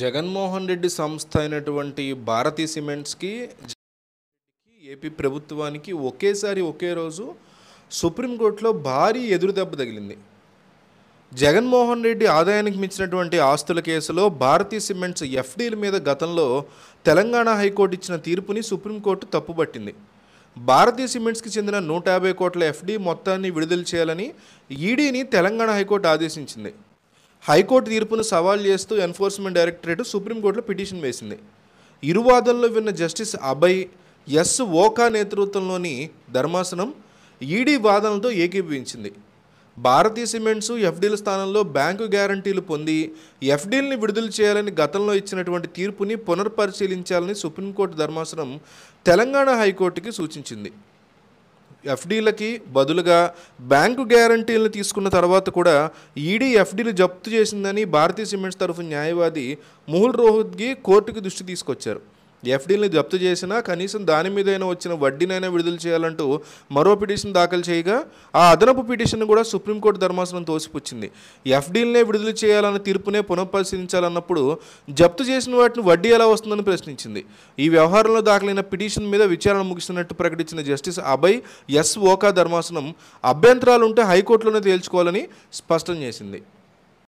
జగన్మోహన్ రెడ్డి సంస్థ అయినటువంటి భారతీ సిమెంట్స్కి ఏపీ ప్రభుత్వానికి ఒకేసారి ఒకే రోజు సుప్రీంకోర్టులో భారీ ఎదురు దెబ్బ తగిలింది జగన్మోహన్ రెడ్డి ఆదాయానికి మించినటువంటి ఆస్తుల కేసులో భారతీ సిమెంట్స్ ఎఫ్డీల మీద గతంలో తెలంగాణ హైకోర్టు ఇచ్చిన తీర్పుని సుప్రీంకోర్టు తప్పుబట్టింది భారతీయ సిమెంట్స్కి చెందిన నూట యాభై కోట్ల ఎఫ్డీ మొత్తాన్ని విడుదల చేయాలని ఈడీని తెలంగాణ హైకోర్టు ఆదేశించింది హైకోర్టు తీర్పును సవాల్ చేస్తూ ఎన్ఫోర్స్మెంట్ డైరెక్టరేట్ సుప్రీంకోర్టులో పిటిషన్ వేసింది ఇరువాదంలో విన్న జస్టిస్ అభయ్ ఎస్ ఓకా నేతృత్వంలోని ధర్మాసనం ఈడీ వాదనలతో ఏకీభవించింది భారతీయ సిమెంట్స్ ఎఫ్డీల స్థానంలో బ్యాంకు గ్యారంటీలు పొంది ఎఫ్డీల్ని విడుదల చేయాలని గతంలో ఇచ్చినటువంటి తీర్పుని పునర్పరిశీలించాలని సుప్రీంకోర్టు ధర్మాసనం తెలంగాణ హైకోర్టుకి సూచించింది ఎఫ్డీలకి బదులుగా బ్యాంకు గ్యారంటీలను తీసుకున్న తర్వాత కూడా ఈడీ ఎఫ్డీలు జప్తు చేసిందని భారతీయ సిమెంట్స్ తరఫు న్యాయవాది ముహుల్ రోహిత్కి కోర్టుకు దృష్టి తీసుకొచ్చారు ఎఫ్డీలను జప్తు చేసినా కనీసం దాని మీదైనా వచ్చిన వడ్డీనైనా విడుదల చేయాలంటూ మరో పిటిషన్ దాఖలు చేయగా ఆ అదనపు పిటిషన్ కూడా సుప్రీంకోర్టు ధర్మాసనం తోసిపుచ్చింది ఎఫ్డీలనే విడుదల చేయాలన్న తీర్పునే పునఃపరిశీలించాలన్నప్పుడు జప్తు చేసిన వాటిని వడ్డీ ఎలా వస్తుందని ప్రశ్నించింది ఈ వ్యవహారంలో దాఖలైన పిటిషన్ మీద విచారణ ముగిస్తున్నట్టు ప్రకటించిన జస్టిస్ అభయ్ ఎస్ ఓకా ధర్మాసనం అభ్యంతరాలు ఉంటే హైకోర్టులోనే తేల్చుకోవాలని స్పష్టం చేసింది